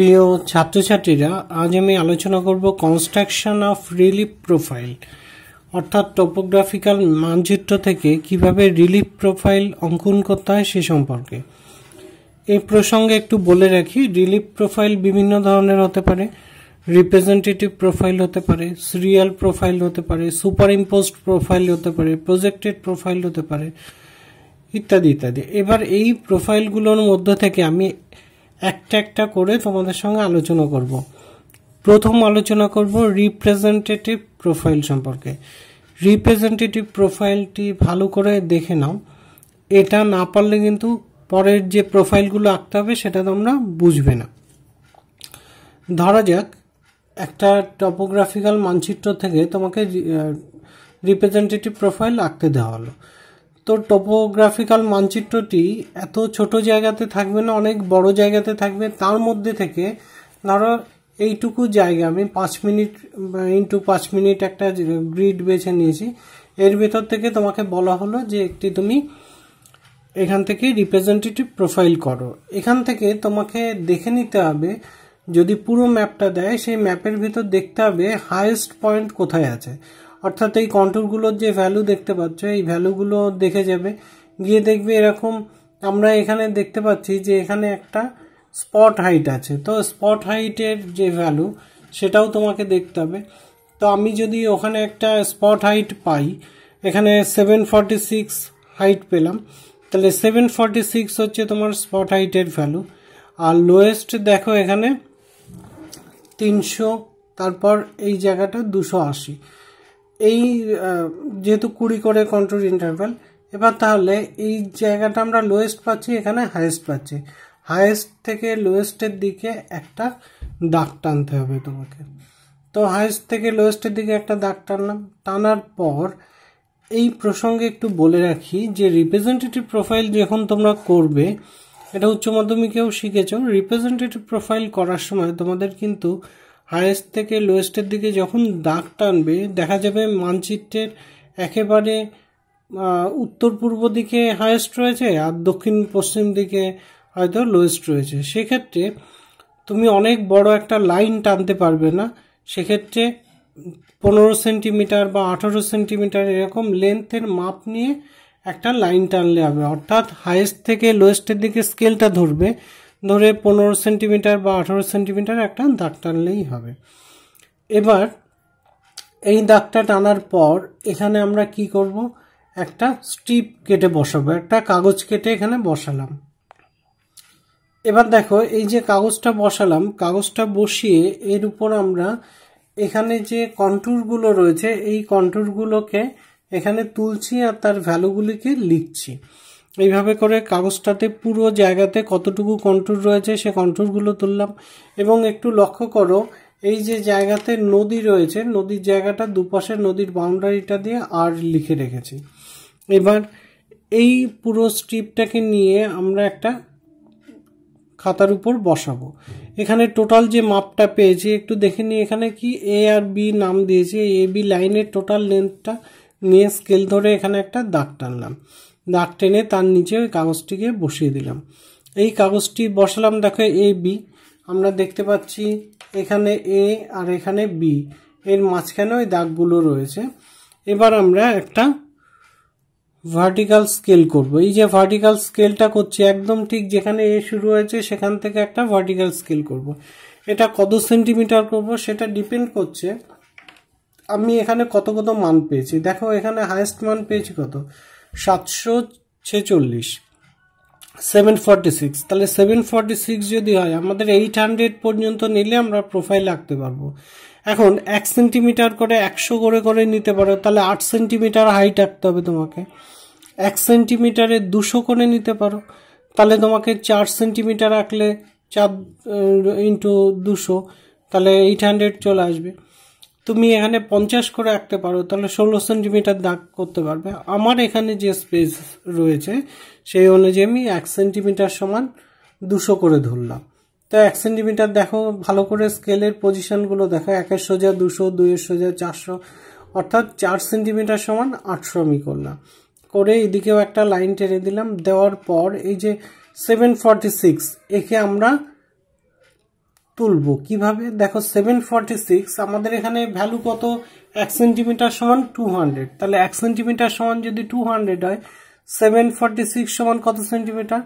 প্রিয় ছাত্রছাত্রীরা আজ আমি আলোচনা করব কনস্ট্রাকশন অফ রিলিফ প্রোফাইল অর্থাৎ টোপোগ্রাফিক্যাল মানচিত্র থেকে কিভাবে রিলিফ প্রোফাইল অঙ্কন করতে হয় সে সম্পর্কে এই প্রসঙ্গে একটু বলে রাখি রিলিফ প্রোফাইল বিভিন্ন ধরনের হতে পারে রিপ্রেজেন্টেটিভ প্রোফাইল হতে পারে সিরিয়াল প্রোফাইল হতে পারে সুপার ইম্পোস্ট প্রোফাইল হতে পারে প্রজেক্টেড প্রোফাইল হতে পারে ইত্যাদি ইত্যাদি এবার এই প্রোফাইলগুলোর মধ্য থেকে আমি একটা একটা করে তোমাদের সঙ্গে আলোচনা করব প্রথম আলোচনা করব রিপ্রেজেন্টেটিভ প্রোফাইল সম্পর্কে রিপ্রেজেন্টেটিভ প্রোফাইলটি ভালো করে দেখে নাও এটা না পারলে কিন্তু পরের যে প্রোফাইলগুলো আঁকতে হবে সেটা তোমরা বুঝবে না ধরা যাক একটা টপোগ্রাফিক্যাল মানচিত্র থেকে তোমাকে রিপ্রেজেন্টেটিভ প্রোফাইল আঁকতে দেওয়া হলো তো টোপোগ্রাফিক্যাল মানচিত্রটি এত ছোট জায়গাতে থাকবে না অনেক বড় জায়গাতে থাকবে তার মধ্যে থেকে ধরো এইটুকু জায়গা আমি পাঁচ মিনিট ইন্টু পাঁচ মিনিট একটা গ্রিড বেছে নিয়েছি এর ভেতর থেকে তোমাকে বলা হলো যে একটি তুমি এখান থেকে রিপ্রেজেন্টেটিভ প্রোফাইল করো এখান থেকে তোমাকে দেখে নিতে হবে যদি পুরো ম্যাপটা দেয় সেই ম্যাপের ভেতর দেখতে হবে হায়েস্ট পয়েন্ট কোথায় আছে অর্থাৎ এই কন্ট্রোলগুলোর যে ভ্যালু দেখতে পাচ্ছ এই ভ্যালুগুলো দেখে যাবে গিয়ে দেখবে এরকম আমরা এখানে দেখতে পাচ্ছি যে এখানে একটা স্পট হাইট আছে তো স্পট হাইটের যে ভ্যালু সেটাও তোমাকে দেখতে হবে তো আমি যদি ওখানে একটা স্পট হাইট পাই এখানে সেভেন ফর্টি সিক্স হাইট পেলাম তাহলে সেভেন সিক্স হচ্ছে তোমার স্পট হাইটের ভ্যালু আর লোয়েস্ট দেখো এখানে তিনশো তারপর এই জায়গাটা দুশো আশি এই যেহেতু কুড়ি করে কন্ট্রোল ইন্টারভ্যাল এবার তাহলে এই জায়গাটা আমরা লোয়েস্ট পাচ্ছি এখানে হায়েস্ট পাচ্ছি হায়েস্ট থেকে লোয়েস্টের দিকে একটা দাগ টানতে হবে তোমাকে তো হায়েস্ট থেকে লোয়েস্টের দিকে একটা দাগ টানলাম টানার পর এই প্রসঙ্গে একটু বলে রাখি যে রিপ্রেজেন্টেটিভ প্রোফাইল যখন তোমরা করবে এটা উচ্চ মাধ্যমিকেও শিখেছ রিপ্রেজেন্টেটিভ প্রোফাইল করার সময় তোমাদের কিন্তু হায়েস্ট থেকে লোয়েস্টের দিকে যখন দাগ টানবে দেখা যাবে মানচিত্রের একেবারে উত্তর পূর্ব দিকে হায়েস্ট রয়েছে আর দক্ষিণ পশ্চিম দিকে হয়তো লোয়েস্ট রয়েছে সেক্ষেত্রে তুমি অনেক বড় একটা লাইন টানতে পারবে না সেক্ষেত্রে পনেরো সেন্টিমিটার বা আঠারো সেন্টিমিটার এরকম লেন্থের মাপ নিয়ে একটা লাইন টানলে হবে অর্থাৎ হায়েস্ট থেকে লোয়েস্টের দিকে স্কেলটা ধরবে ধরে পনেরো সেন্টিমিটার বা আঠেরো সেন্টিমিটার একটা দাগ টানলেই হবে এবার এই দাগটা টানার পর এখানে আমরা কি করব একটা স্ট্রিপ কেটে বসাবো একটা কাগজ কেটে এখানে বসালাম এবার দেখো এই যে কাগজটা বসালাম কাগজটা বসিয়ে এর উপর আমরা এখানে যে কন্ট্রোলগুলো রয়েছে এই কন্ট্রোলগুলোকে এখানে তুলছি আর তার ভ্যালুগুলিকে লিখছি এইভাবে করে কাগজটাতে পুরো জায়গাতে কতটুকু কন্ট্রোল রয়েছে সে কন্ট্রোলগুলো তুললাম এবং একটু লক্ষ্য করো এই যে জায়গাতে নদী রয়েছে নদীর জায়গাটা দুপাশে নদীর বাউন্ডারিটা দিয়ে আর লিখে রেখেছি এবার এই পুরো স্ট্রিপটাকে নিয়ে আমরা একটা খাতার উপর বসাবো এখানে টোটাল যে মাপটা পেয়েছি একটু দেখে নিই এখানে কি এ আর বি নাম দিয়েছি এ বি লাইনের টোটাল লেন্থটা নিয়ে স্কেল ধরে এখানে একটা দাগ টানলাম দাগ টেনে তার নিচে ওই কাগজটিকে বসিয়ে দিলাম এই কাগজটি বসালাম দেখো এ বি আমরা দেখতে পাচ্ছি এখানে এ আর এখানে বি এর মাঝখানে ওই দাগগুলো রয়েছে এবার আমরা একটা ভার্টিক্যাল স্কেল করব এই যে ভার্টিক্যাল স্কেলটা করছি একদম ঠিক যেখানে এ শুরু হয়েছে সেখান থেকে একটা ভার্টিক্যাল স্কেল করব। এটা কত সেন্টিমিটার করব সেটা ডিপেন্ড করছে আমি এখানে কত কত মান পেয়েছি দেখো এখানে হায়েস্ট মান পেয়েছি কত সাতশো ছেচল্লিশ সেভেন ফর্টি সিক্স তাহলে সেভেন ফর্টি সিক্স যদি হয় আমাদের এইট হান্ড্রেড পর্যন্ত নিলে আমরা প্রোফাইল আঁকতে পারবো এখন এক সেন্টিমিটার করে একশো করে করে নিতে পারো তাহলে আট সেন্টিমিটার হাইট আঁকতে হবে তোমাকে এক সেন্টিমিটারে দুশো করে নিতে পারো তাহলে তোমাকে চার সেন্টিমিটার আঁকলে চার ইন্টু দুশো তাহলে এইট হান্ড্রেড চলে আসবে তুমি এখানে পঞ্চাশ করে আঁকতে পারো তাহলে ষোলো সেন্টিমিটার দাগ করতে পারবে আমার এখানে যে স্পেস রয়েছে সেই অনুযায়ী আমি এক সেন্টিমিটার সমান দুশো করে ধরলাম তো এক সেন্টিমিটার দেখো ভালো করে স্কেলের পজিশনগুলো দেখো একের সোজা দুশো দুইয়ের সোজা চারশো অর্থাৎ চার সেন্টিমিটার সমান আটশো আমি করলাম করে এদিকেও একটা লাইন টেনে দিলাম দেওয়ার পর এই যে সেভেন ফর্টি সিক্স একে আমরা তুলব কিভাবে দেখো সেভেন আমাদের এখানে ভ্যালু কত এক সেন্টিমিটার সমান টু তাহলে এক সেন্টিমিটার সমান যদি টু হয় সেভেন সমান কত সেন্টিমিটার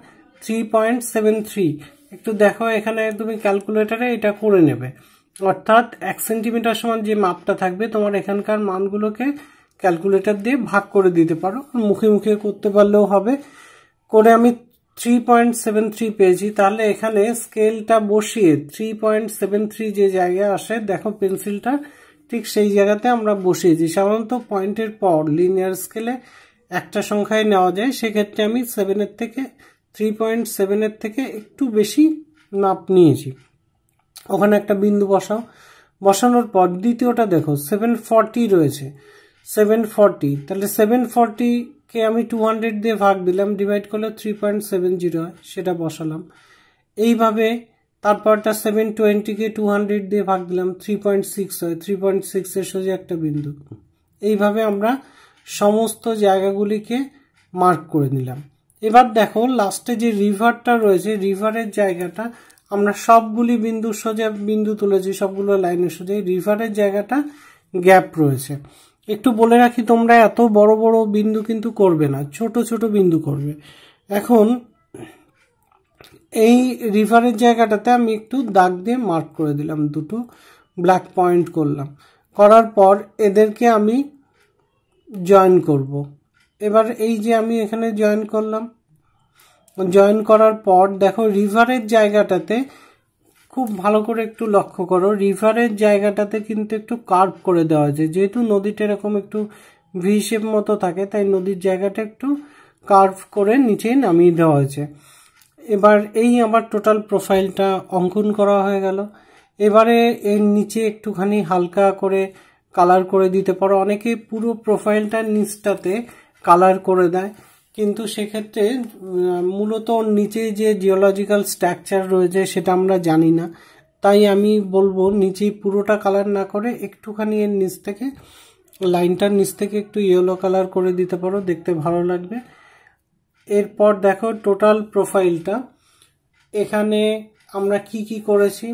থ্রি একটু দেখো এখানে তুমি ক্যালকুলেটারে এটা করে নেবে অর্থাৎ এক সেন্টিমিটার সমান যে মাপটা থাকবে তোমার এখানকার মানগুলোকে ক্যালকুলেটার দিয়ে ভাগ করে দিতে পারো মুখে মুখে করতে পারলেও হবে করে আমি থ্রি পয়েন্ট সেভেন থ্রি পেয়েছি তাহলে এখানে স্কেলটা বসিয়ে থ্রি পয়েন্ট সেভেন থ্রি যে জায়গায় আসে দেখো পেন্সিলটা ঠিক সেই জায়গাতে আমরা বসিয়েছি সাধারণত পয়েন্টের পর লিনিয়ার স্কেলে একটা সংখ্যায় নেওয়া যায় সেক্ষেত্রে আমি সেভেনের থেকে থ্রি পয়েন্ট সেভেনের থেকে একটু বেশি নাপ নিয়েছি ওখানে একটা বিন্দু বসাও বসানোর পর দ্বিতীয়টা দেখো সেভেন ফর্টি রয়েছে সেভেন ফর্টি তাহলে সেভেন ফর্টিকে আমি টু হান্ড্রেড দিয়ে ভাগ দিলাম ডিভাইড করলে থ্রি পয়েন্ট সেভেন জিরো হয় সেটা বসালাম এইভাবে তারপরটা সেভেন টোয়েন্টিকে টু হান্ড্রেড দিয়ে ভাগ দিলাম থ্রি পয়েন্ট সিক্স হয় থ্রি পয়েন্ট সিক্সের সোজা একটা বিন্দু এইভাবে আমরা সমস্ত জায়গাগুলিকে মার্ক করে নিলাম এবার দেখো লাস্টে যে রিভারটা রয়েছে রিভারের জায়গাটা আমরা সবগুলি বিন্দু সোজা বিন্দু তুলেছি সবগুলো লাইনের সোজা রিভারের জায়গাটা গ্যাপ রয়েছে একটু বলে রাখি তোমরা এত বড় বড় বিন্দু কিন্তু করবে না ছোট ছোট বিন্দু করবে এখন এই রিভারের জায়গাটাতে আমি একটু দাগ দিয়ে মার্ক করে দিলাম দুটো ব্ল্যাক পয়েন্ট করলাম করার পর এদেরকে আমি জয়েন করব। এবার এই যে আমি এখানে জয়েন করলাম জয়েন করার পর দেখো রিভারের জায়গাটাতে খুব ভালো করে একটু লক্ষ্য করো রিভারের জায়গাটাতে কিন্তু একটু কার্ভ করে দেওয়া আছে যেহেতু নদীটা এরকম একটু ভি মতো থাকে তাই নদীর জায়গাটা একটু কার্ভ করে নিচে নামিয়ে দেওয়া হয়েছে এবার এই আমার টোটাল প্রোফাইলটা অঙ্কন করা হয়ে গেল এবারে এর নিচে একটুখানি হালকা করে কালার করে দিতে পারো অনেকে পুরো প্রোফাইলটার নিচটাতে কালার করে দেয় কিন্তু সেক্ষেত্রে মূলত নিচে যে জিওলজিক্যাল স্ট্রাকচার রয়েছে সেটা আমরা জানি না তাই আমি বলবো নিচে পুরোটা কালার না করে একটুখানি এর নিচ থেকে লাইনটার নিচ থেকে একটু ইয়েলো কালার করে দিতে পারো দেখতে ভালো লাগবে এরপর দেখো টোটাল প্রোফাইলটা এখানে আমরা কি কি করেছি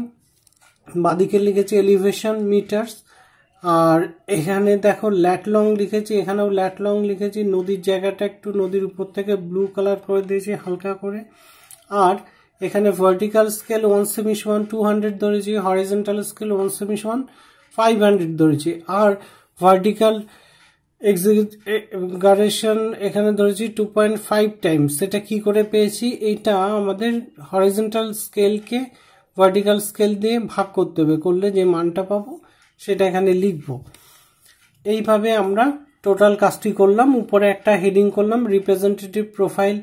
বাদিকে লিখেছি এলিভেশন মিটার্স আর এখানে দেখো ল্যাটলং লিখেছি এখানেও ল্যাটলং লিখেছি নদীর জায়গাটা একটু নদীর উপর থেকে ব্লু কালার করে দিয়েছি হালকা করে আর এখানে vertical scale one cms one two hundred ধরেছি horizontal scale one cms one five hundred ধরেছি আর ভার্টিক্যাল এক্সিগারেশন এখানে ধরেছি টু পয়েন্ট ফাইভ টাইমস সেটা কী করে পেয়েছি এটা আমাদের হরিজেন্টাল স্কেলকে ভার্টিক্যাল স্কেল দিয়ে ভাগ করতে হবে করলে যে মানটা পাবো সেটা এখানে লিখব এইভাবে আমরা টোটাল কাজটি করলাম উপরে একটা হেডিং করলাম representative profile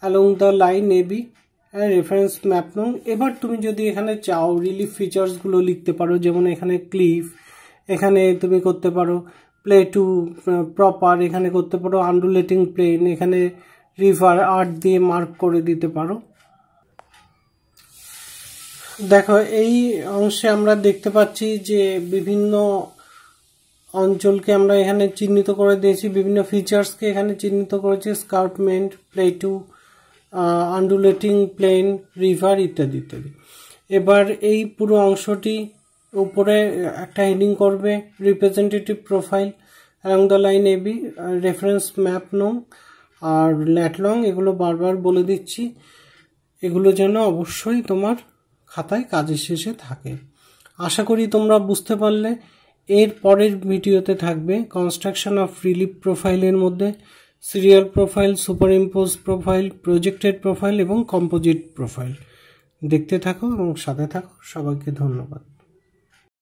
along the line AB reference map নং এবার তুমি যদি এখানে চাও রিলিফ ফিচার্সগুলো লিখতে পারো যেমন এখানে ক্লিফ এখানে তুমি করতে পারো প্লে টু প্রপার এখানে করতে পারো আন্ডুলেটিং প্লেন এখানে রিভার আর্ট দিয়ে মার্ক করে দিতে পারো দেখো এই অংশে আমরা দেখতে পাচ্ছি যে বিভিন্ন অঞ্চলকে আমরা এখানে চিহ্নিত করে দিয়েছি বিভিন্ন ফিচার্সকে এখানে চিহ্নিত করেছি escarpment plateau undulating plane river ইত্যাদি ইত্যাদি এবার এই পুরো অংশটি উপরে একটা হেডিং করবে representative profile along the line AB reference map নং আর ল্যাটলং এগুলো বারবার বলে দিচ্ছি এগুলো যেন অবশ্যই তোমার খাতায় কাজের শেষে থাকে আশা করি তোমরা বুঝতে পারলে এর পরের ভিডিওতে থাকবে কনস্ট্রাকশন অফ রিলিফ প্রোফাইলের মধ্যে serial profile superimpose profile projected profile এবং কম্পোজিট প্রোফাইল দেখতে থাকো এবং সাথে থাকো সবাইকে ধন্যবাদ